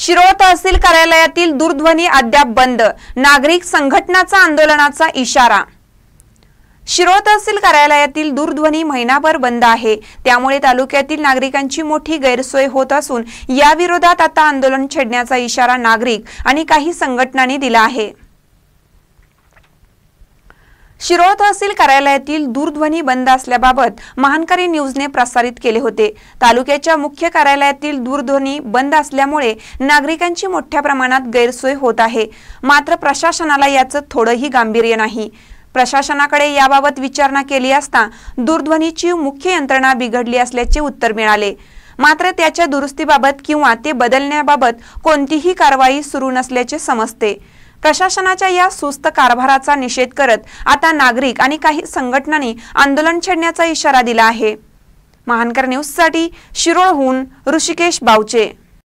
शिरोळ तहसील कार्यालयातील दूरध्वनी अद्याप बंद नागरिक संघटनाचा आंदोलनाचा इशारा शिरोळ तहसील कार्यालयातील दूरध्वनी महिनाभर बंद आहे त्यामुळे तालुक्यातील नागरिकांची मोठी गैरसोय होत असून याविरोधात आता आंदोलन छेडण्याचा इशारा नागरिक आणि काही संघटनांनी दिला आहे शिरोळ तहसील कार्यालयातील दूरध्वनी बंद असल्याबाबत महानकारी न्यूजने प्रसारित केले होते तालुक्याच्या मुख्य कार्यालयातील दूरध्वनी बंद असल्यामुळे नागरिकांची मोठ्या प्रमाणात गैरसोय होत आहे मात्र प्रशासनाला याचं थोडंही गांभीर्य नाही प्रशासनाकडे याबाबत विचारणा केली असता दूरध्वनीची मुख्य यंत्रणा बिघडली असल्याचे उत्तर मिळाले मात्र त्याच्या दुरुस्तीबाबत किंवा ते बदलण्याबाबत कोणतीही कारवाई सुरू नसल्याचे समजते प्रशासनाच्या या सुस्त कारभाराचा निषेध करत आता नागरिक आणि काही संघटनांनी आंदोलन छेडण्याचा इशारा दिला आहे महानकर न्यूजसाठी शिरोळहून ऋषिकेश बावचे